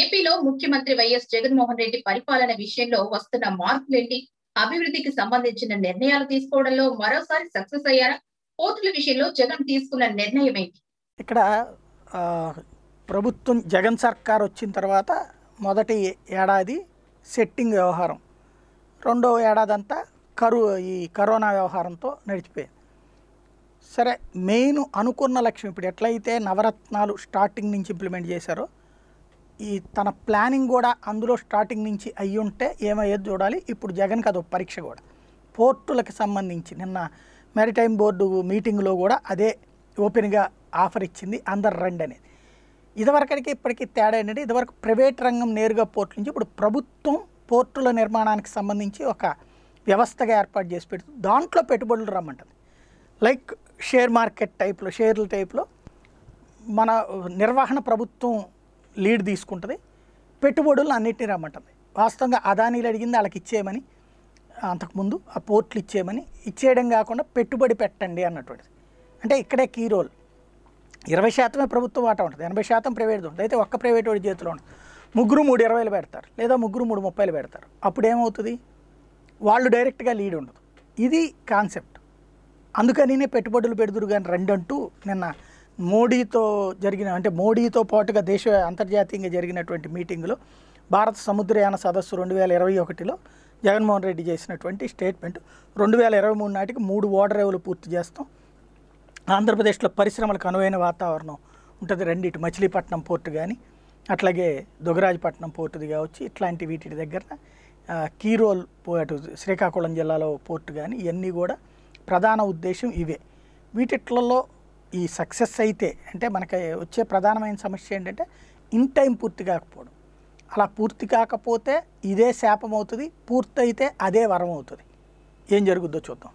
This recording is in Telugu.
ఏపీలో ముఖ్యమంత్రి వైఎస్ జగన్మోహన్ రెడ్డి పరిపాలన విషయంలో వస్తున్న మార్పులేంటి అభివృద్ధికి సంబంధించిన నిర్ణయాలు తీసుకోవడంలో మరోసారి సక్సెస్ అయ్యారా కోర్టుల విషయంలో జగన్ తీసుకున్న నిర్ణయం ఏంటి ఇక్కడ ప్రభుత్వం జగన్ సర్కార్ వచ్చిన తర్వాత మొదటి ఏడాది సెట్టింగ్ వ్యవహారం రెండో ఏడాది అంతా కరు ఈ కరోనా వ్యవహారంతో నడిచిపోయింది సరే మెయిన్ అనుకున్న లక్ష్యం ఇప్పుడు ఎట్లయితే నవరత్నాలు స్టార్టింగ్ నుంచి ఇంప్లిమెంట్ చేశారో ఈ తన ప్లానింగ్ కూడా అందులో స్టార్టింగ్ నుంచి అయ్యి ఉంటే ఏమయ్యేది చూడాలి ఇప్పుడు జగన్ అదొక పరీక్ష కూడా పోర్టులకు సంబంధించి నిన్న మెరిటైమ్ బోర్డు మీటింగ్లో కూడా అదే ఓపెన్గా ఆఫర్ ఇచ్చింది అందరు రండి అనేది ఇదివరకటికి ఇప్పటికీ తేడా ఏంటంటే ఇదివరకు ప్రైవేట్ రంగం నేరుగా పోర్టు నుంచి ఇప్పుడు ప్రభుత్వం పోర్టుల నిర్మాణానికి సంబంధించి ఒక వ్యవస్థగా ఏర్పాటు చేసి పెడుతుంది దాంట్లో పెట్టుబడులు రమ్మంటుంది లైక్ షేర్ మార్కెట్ టైప్లో షేర్ల టైప్లో మన నిర్వహణ ప్రభుత్వం లీడ్ తీసుకుంటుంది పెట్టుబడులు అన్నిటినీ రమ్మంటుంది వాస్తవంగా అదానీలు అడిగింది వాళ్ళకి ఇచ్చేయమని అంతకుముందు ఆ పోర్ట్లు ఇచ్చేయమని ఇచ్చేయడం కాకుండా పెట్టుబడి పెట్టండి అన్నటువంటిది అంటే ఇక్కడే కీ రోల్ ఇరవై శాతమే ప్రభుత్వం వాటా ఉంటుంది ఎనభై శాతం ప్రైవేట్ ఉంటుంది అయితే ఒక్క ప్రైవేట్ వాడి చేతిలో ఉంటుంది ముగ్గురు మూడు ఇరవైలు పెడతారు లేదా ముగ్గురు మూడు ముప్పైలు పెడతారు అప్పుడు ఏమవుతుంది వాళ్ళు డైరెక్ట్గా లీడ్ ఉండదు ఇది కాన్సెప్ట్ నేనే పెట్టుబడులు పెడుదురు కానీ రెండంటూ నిన్న మోడీతో జరిగిన అంటే మోడీతో పాటుగా దేశ అంతర్జాతీయంగా జరిగినటువంటి మీటింగ్లో భారత సముద్రయాన సదస్సు రెండు వేల ఇరవై ఒకటిలో జగన్మోహన్ రెడ్డి చేసినటువంటి స్టేట్మెంట్ రెండు వేల ఇరవై మూడు నాటికి మూడు ఓడరేవులు పూర్తి చేస్తాం ఆంధ్రప్రదేశ్లో పరిశ్రమలకు అనువైన వాతావరణం ఉంటుంది రెండిటి మచిలీపట్నం పోర్టు కానీ అట్లాగే దుగరాజపట్నం పోర్టుది కావచ్చు ఇట్లాంటి వీటి దగ్గర కీరోల్ అటు శ్రీకాకుళం జిల్లాలో పోర్టు కానీ ఇవన్నీ కూడా ప్రధాన ఉద్దేశం ఇవే వీటిట్లలో ఈ సక్సెస్ అయితే అంటే మనకి వచ్చే ప్రధానమైన సమస్య ఏంటంటే ఇన్ టైం పూర్తి కాకపోవడం అలా పూర్తి కాకపోతే ఇదే శాపం అవుతుంది పూర్తయితే అదే వరం అవుతుంది ఏం జరుగుద్దో చూద్దాం